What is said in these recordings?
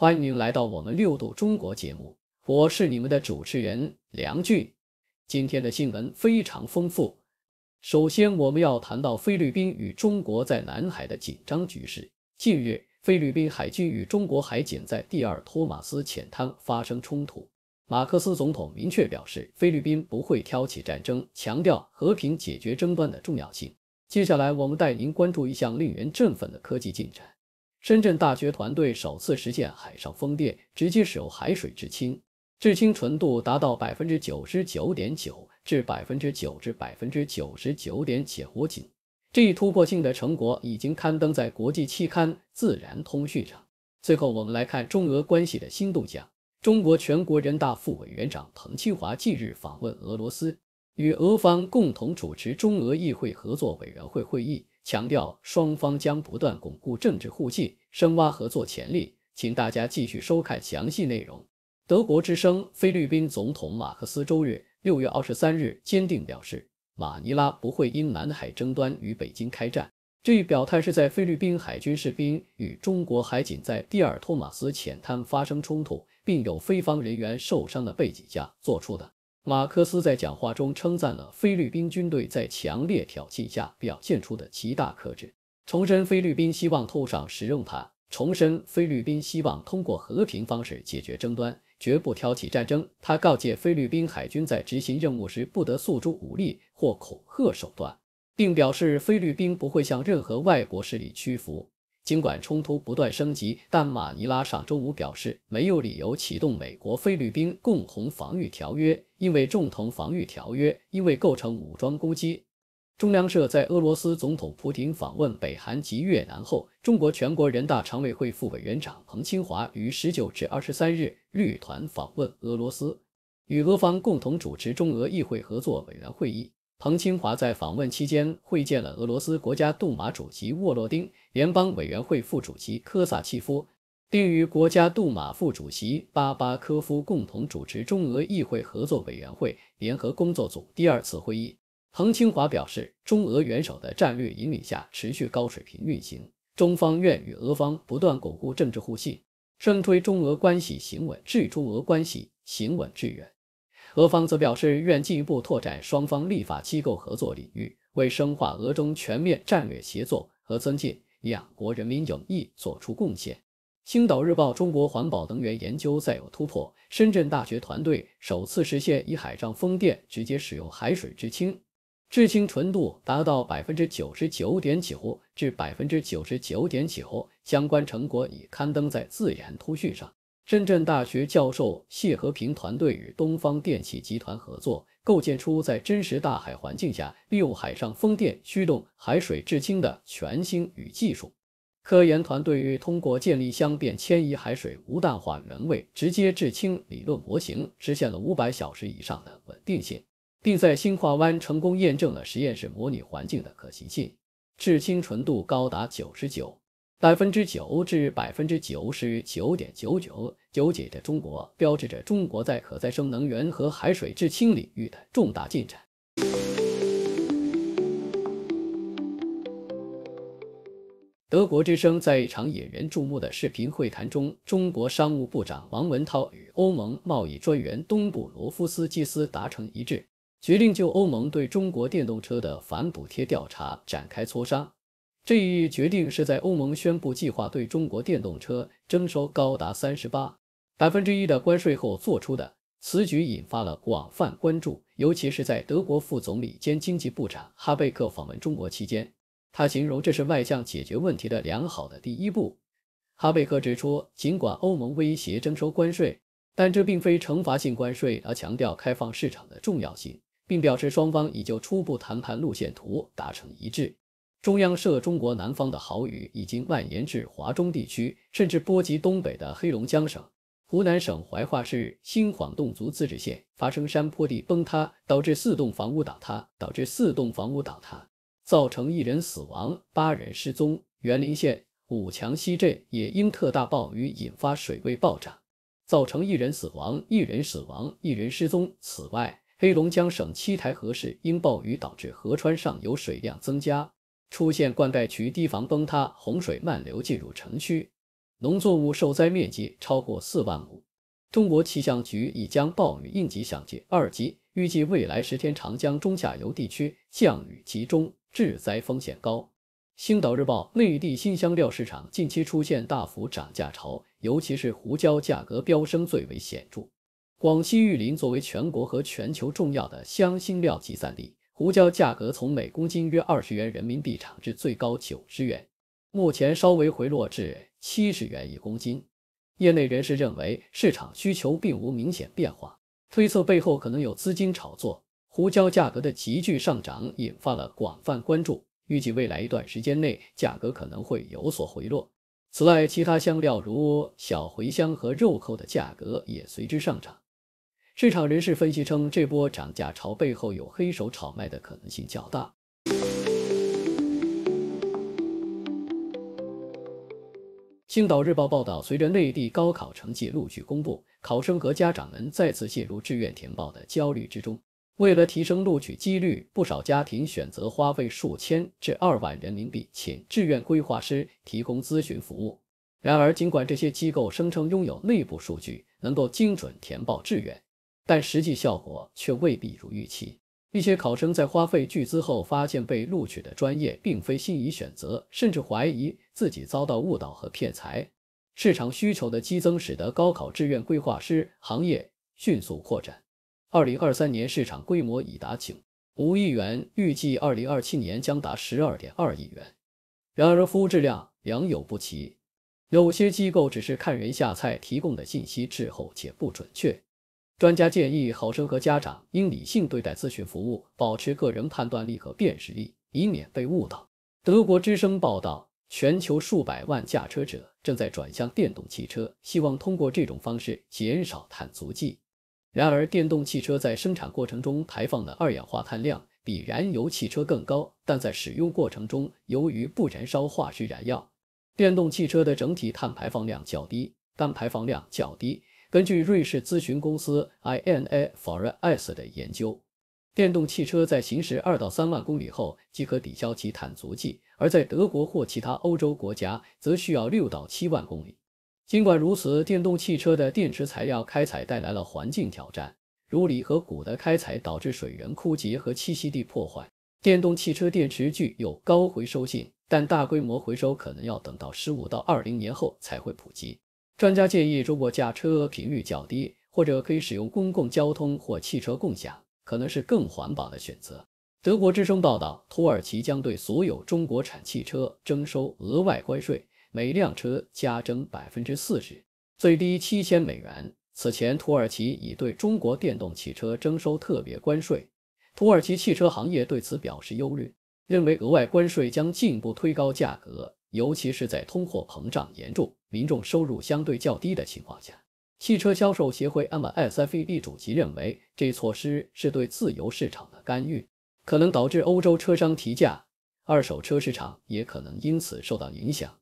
欢迎来到我们六度中国节目，我是你们的主持人梁俊。今天的新闻非常丰富。首先，我们要谈到菲律宾与中国在南海的紧张局势。近日，菲律宾海军与中国海警在第二托马斯浅滩发生冲突。马克思总统明确表示，菲律宾不会挑起战争，强调和平解决争端的重要性。接下来，我们带您关注一项令人振奋的科技进展。深圳大学团队首次实现海上风电直接使用海水制氢，制氢纯度达到百分之九十九点九至百分之九至百分之九十九点九五九，这一突破性的成果已经刊登在国际期刊《自然通讯》上。最后，我们来看中俄关系的新动向：中国全国人大副委员长彭清华近日访问俄罗斯，与俄方共同主持中俄议会合作委员会会议。强调双方将不断巩固政治互信，深挖合作潜力。请大家继续收看详细内容。德国之声，菲律宾总统马克思周日六月二十三日坚定表示，马尼拉不会因南海争端与北京开战。这一表态是在菲律宾海军士兵与中国海警在蒂尔托马斯浅滩发生冲突，并有菲方人员受伤的背景下做出的。马克思在讲话中称赞了菲律宾军队在强烈挑衅下表现出的极大克制，重申菲律宾希望扣上使用它。重申菲律宾希望通过和平方式解决争端，绝不挑起战争。他告诫菲律宾海军在执行任务时不得诉诸武力或恐吓手段，并表示菲律宾不会向任何外国势力屈服。尽管冲突不断升级，但马尼拉上周五表示，没有理由启动美国菲律宾共同防御条约，因为共同防御条约因为构成武装攻击。中粮社在俄罗斯总统普京访问北韩及越南后，中国全国人大常委会副委员长彭清华于十九至二十三日率团访问俄罗斯，与俄方共同主持中俄议会合作委员会议。彭清华在访问期间会见了俄罗斯国家杜马主席沃洛丁、联邦委员会副主席科萨奇夫，并与国家杜马副主席巴巴科夫共同主持中俄议会合作委员会联合工作组第二次会议。彭清华表示，中俄元首的战略引领下，持续高水平运行，中方愿与俄方不断巩固政治互信，深推中俄关系行稳致中俄关系行稳致远。俄方则表示，愿进一步拓展双方立法机构合作领域，为深化俄中全面战略协作和增进两国人民友谊作出贡献。《星岛日报》中国环保能源研究再有突破，深圳大学团队首次实现以海上风电直接使用海水制氢，制氢纯度达到百分之九十九点九至百分之九十九点九，相关成果已刊登在《自然通讯》上。深圳大学教授谢和平团队与东方电气集团合作，构建出在真实大海环境下利用海上风电驱动海水制氢的全新与技术。科研团队通过建立相变迁移海水无淡化原位直接制氢理论模型，实现了五百小时以上的稳定性，并在兴化湾成功验证了实验室模拟环境的可行性，制氢纯度高达九十九。百分之九至百分之九十九点九九九九的中国，标志着中国在可再生能源和海水制氢领域的重大进展。德国之声在一场引人注目的视频会谈中，中国商务部长王文涛与欧盟贸易专员东布罗夫斯基斯达成一致，决定就欧盟对中国电动车的反补贴调查展开磋商。这一决定是在欧盟宣布计划对中国电动车征收高达三十八百分之一的关税后做出的。此举引发了广泛关注，尤其是在德国副总理兼经济部长哈贝克访问中国期间，他形容这是迈向解决问题的良好的第一步。哈贝克指出，尽管欧盟威胁征收关税，但这并非惩罚性关税，而强调开放市场的重要性，并表示双方已就初步谈判路线图达成一致。中央社中国南方的豪雨已经蔓延至华中地区，甚至波及东北的黑龙江省、湖南省怀化市新晃侗族自治县发生山坡地崩塌，导致四栋房屋倒塌，导致四栋房屋倒塌，造成一人死亡、八人失踪。沅陵县武强溪镇也因特大暴雨引发水位暴涨，造成一人死亡、一人死亡、一人失踪。此外，黑龙江省七台河市因暴雨导致河川上游水量增加。出现灌溉渠堤防崩塌，洪水漫流进入城区，农作物受灾面积超过四万亩。中国气象局已将暴雨应急响应二级。预计未来十天，长江中下游地区降雨集中，致灾风险高。《星岛日报》：内地新香料市场近期出现大幅涨价潮，尤其是胡椒价格飙升最为显著。广西玉林作为全国和全球重要的香辛料集散地。胡椒价格从每公斤约二十元人民币涨至最高九十元，目前稍微回落至七十元一公斤。业内人士认为，市场需求并无明显变化，推测背后可能有资金炒作。胡椒价格的急剧上涨引发了广泛关注，预计未来一段时间内价格可能会有所回落。此外，其他香料如小茴香和肉蔻的价格也随之上涨。市场人士分析称，这波涨价潮背后有黑手炒卖的可能性较大。青岛日报报道，随着内地高考成绩陆续公布，考生和家长们再次陷入志愿填报的焦虑之中。为了提升录取几率，不少家庭选择花费数千至二万人民币，请志愿规划师提供咨询服务。然而，尽管这些机构声称拥有内部数据，能够精准填报志愿。但实际效果却未必如预期。一些考生在花费巨资后，发现被录取的专业并非心仪选择，甚至怀疑自己遭到误导和骗财。市场需求的激增，使得高考志愿规划师行业迅速扩展。二零二三年市场规模已达九五亿元，预计二零二七年将达十二点二亿元。然而，服务质量良莠不齐，有些机构只是看人下菜，提供的信息滞后且不准确。专家建议，考生和家长应理性对待咨询服务，保持个人判断力和辨识力，以免被误导。德国之声报道，全球数百万驾车者正在转向电动汽车，希望通过这种方式减少碳足迹。然而，电动汽车在生产过程中排放的二氧化碳量比燃油汽车更高，但在使用过程中，由于不燃烧化石燃料，电动汽车的整体碳排放量较低。但排放量较低。根据瑞士咨询公司 I N A Fores 的研究，电动汽车在行驶二到三万公里后即可抵消其碳足迹；而在德国或其他欧洲国家，则需要六到七万公里。尽管如此，电动汽车的电池材料开采带来了环境挑战，如锂和钴的开采导致水源枯竭和栖息地破坏。电动汽车电池具有高回收性，但大规模回收可能要等到十五到二零年后才会普及。专家建议，如果驾车频率较低，或者可以使用公共交通或汽车共享，可能是更环保的选择。德国之声报道，土耳其将对所有中国产汽车征收额外关税，每辆车加征百分之四十，最低七千美元。此前，土耳其已对中国电动汽车征收特别关税。土耳其汽车行业对此表示忧虑，认为额外关税将进一步推高价格。尤其是在通货膨胀严重、民众收入相对较低的情况下，汽车销售协会 （MSFEB） 主席认为，这措施是对自由市场的干预，可能导致欧洲车商提价，二手车市场也可能因此受到影响。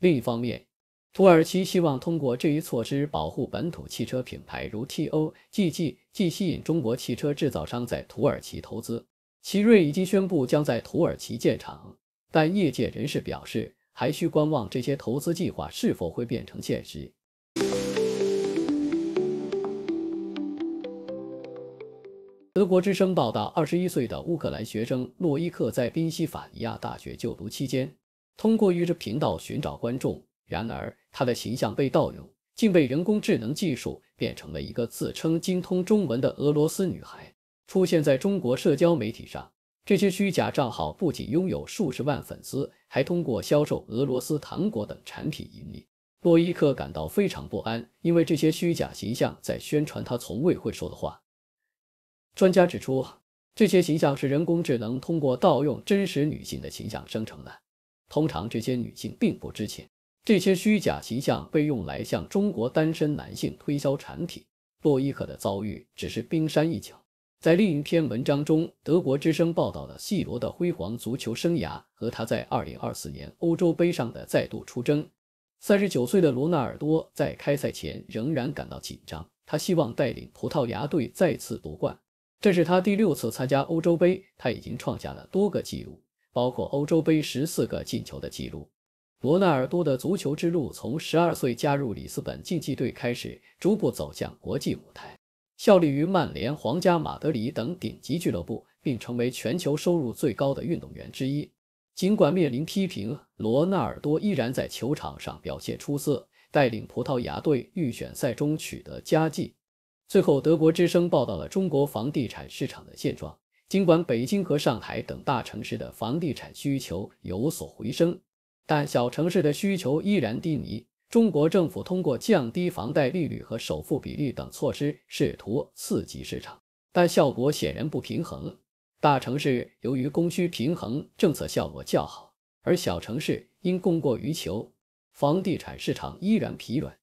另一方面，土耳其希望通过这一措施保护本土汽车品牌，如 t o g g 既吸引中国汽车制造商在土耳其投资。奇瑞已经宣布将在土耳其建厂。但业界人士表示，还需观望这些投资计划是否会变成现实。德国之声报道，二十一岁的乌克兰学生诺伊克在宾夕法尼亚大学就读期间，通过预知频道寻找观众。然而，他的形象被盗用，竟被人工智能技术变成了一个自称精通中文的俄罗斯女孩，出现在中国社交媒体上。这些虚假账号不仅拥有数十万粉丝，还通过销售俄罗斯糖果等产品盈利。洛伊克感到非常不安，因为这些虚假形象在宣传他从未会说的话。专家指出，这些形象是人工智能通过盗用真实女性的形象生成的，通常这些女性并不知情。这些虚假形象被用来向中国单身男性推销产品。洛伊克的遭遇只是冰山一角。在另一篇文章中，《德国之声》报道了细罗的辉煌足球生涯和他在2024年欧洲杯上的再度出征。三十九岁的罗纳尔多在开赛前仍然感到紧张，他希望带领葡萄牙队再次夺冠。这是他第六次参加欧洲杯，他已经创下了多个纪录，包括欧洲杯十四个进球的纪录。罗纳尔多的足球之路从十二岁加入里斯本竞技队开始，逐步走向国际舞台。效力于曼联、皇家马德里等顶级俱乐部，并成为全球收入最高的运动员之一。尽管面临批评，罗纳尔多依然在球场上表现出色，带领葡萄牙队预选赛中取得佳绩。最后，德国之声报道了中国房地产市场的现状。尽管北京和上海等大城市的房地产需求有所回升，但小城市的需求依然低迷。中国政府通过降低房贷利率和首付比例等措施，试图刺激市场，但效果显然不平衡。大城市由于供需平衡，政策效果较好，而小城市因供过于求，房地产市场依然疲软。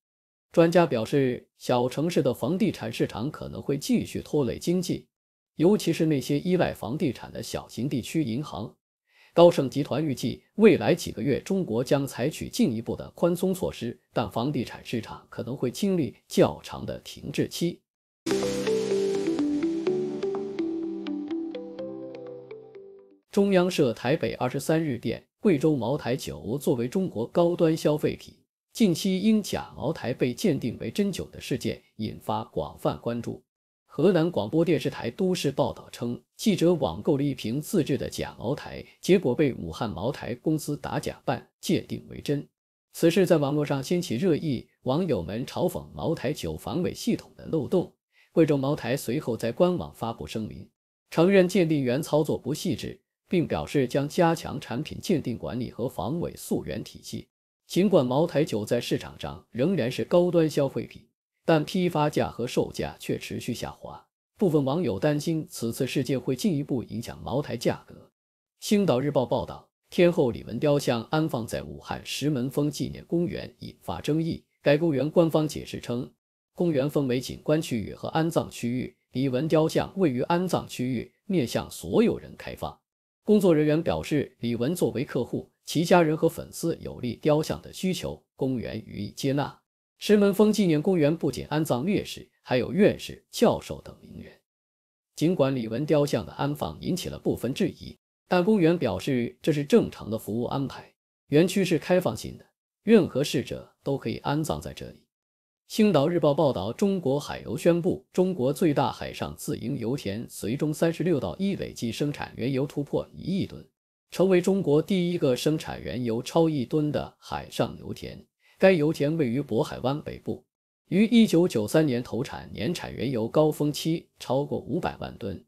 专家表示，小城市的房地产市场可能会继续拖累经济，尤其是那些依赖房地产的小型地区银行。高盛集团预计，未来几个月中国将采取进一步的宽松措施，但房地产市场可能会经历较长的停滞期。中央社台北二十三日电，贵州茅台酒作为中国高端消费品，近期因假茅台被鉴定为真酒的事件引发广泛关注。河南广播电视台都市报道称，记者网购了一瓶自制的假茅台，结果被武汉茅台公司打假办鉴定为真。此事在网络上掀起热议，网友们嘲讽茅台酒防伪系统的漏洞。贵州茅台随后在官网发布声明，承认鉴定员操作不细致，并表示将加强产品鉴定管理和防伪溯源体系。尽管茅台酒在市场上仍然是高端消费品。但批发价和售价却持续下滑。部分网友担心此次事件会进一步影响茅台价格。《星岛日报》报道，天后李玟雕像安放在武汉石门峰纪念公园，引发争议。该公园官方解释称，公园分为景观区域和安葬区域，李玟雕像位于安葬区域，面向所有人开放。工作人员表示，李玟作为客户，其家人和粉丝有利雕像的需求，公园予以接纳。石门峰纪念公园不仅安葬烈士，还有院士、教授等名人。尽管李文雕像的安放引起了部分质疑，但公园表示这是正常的服务安排。园区是开放性的，任何逝者都可以安葬在这里。青岛日报报道，中国海油宣布，中国最大海上自营油田绥中三十六到一累计生产原油突破一亿吨，成为中国第一个生产原油超亿吨的海上油田。该油田位于渤海湾北部，于1993年投产，年产原油高峰期超过500万吨。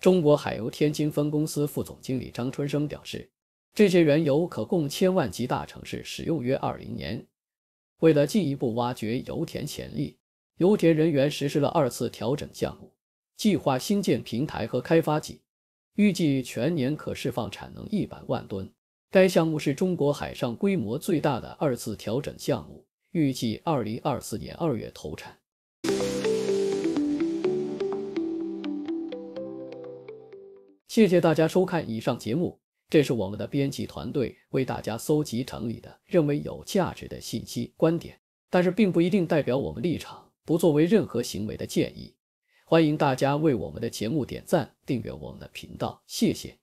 中国海油天津分公司副总经理张春生表示，这些原油可供千万级大城市使用约20年。为了进一步挖掘油田潜力，油田人员实施了二次调整项目，计划新建平台和开发井，预计全年可释放产能100万吨。该项目是中国海上规模最大的二次调整项目，预计二零二四年二月投产。谢谢大家收看以上节目，这是我们的编辑团队为大家搜集整理的，认为有价值的信息观点，但是并不一定代表我们立场，不作为任何行为的建议。欢迎大家为我们的节目点赞、订阅我们的频道，谢谢。